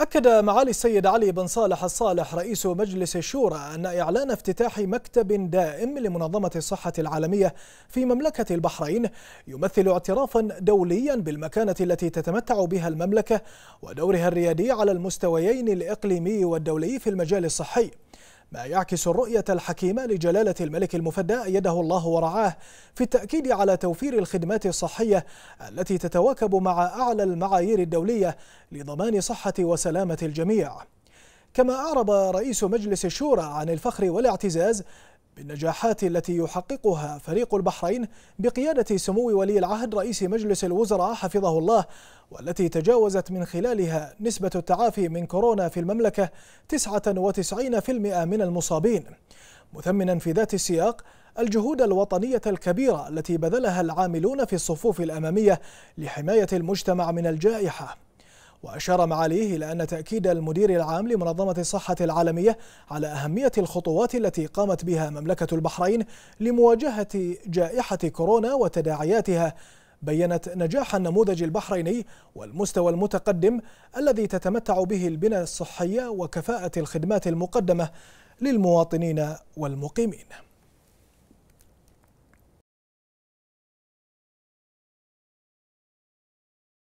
أكد معالي السيد علي بن صالح الصالح رئيس مجلس الشورى أن إعلان افتتاح مكتب دائم لمنظمة الصحة العالمية في مملكة البحرين يمثل اعترافا دوليا بالمكانة التي تتمتع بها المملكة ودورها الريادي على المستويين الإقليمي والدولي في المجال الصحي ما يعكس الرؤية الحكيمة لجلالة الملك المفدى أيده الله ورعاه في التأكيد على توفير الخدمات الصحية التي تتواكب مع أعلى المعايير الدولية لضمان صحة وسلامة الجميع كما أعرب رئيس مجلس الشورى عن الفخر والاعتزاز بالنجاحات التي يحققها فريق البحرين بقيادة سمو ولي العهد رئيس مجلس الوزراء حفظه الله والتي تجاوزت من خلالها نسبة التعافي من كورونا في المملكة 99% من المصابين مثمنا في ذات السياق الجهود الوطنية الكبيرة التي بذلها العاملون في الصفوف الأمامية لحماية المجتمع من الجائحة وأشار معاليه إلى أن تأكيد المدير العام لمنظمة الصحة العالمية على أهمية الخطوات التي قامت بها مملكة البحرين لمواجهة جائحة كورونا وتداعياتها بينت نجاح النموذج البحريني والمستوى المتقدم الذي تتمتع به البنى الصحية وكفاءة الخدمات المقدمة للمواطنين والمقيمين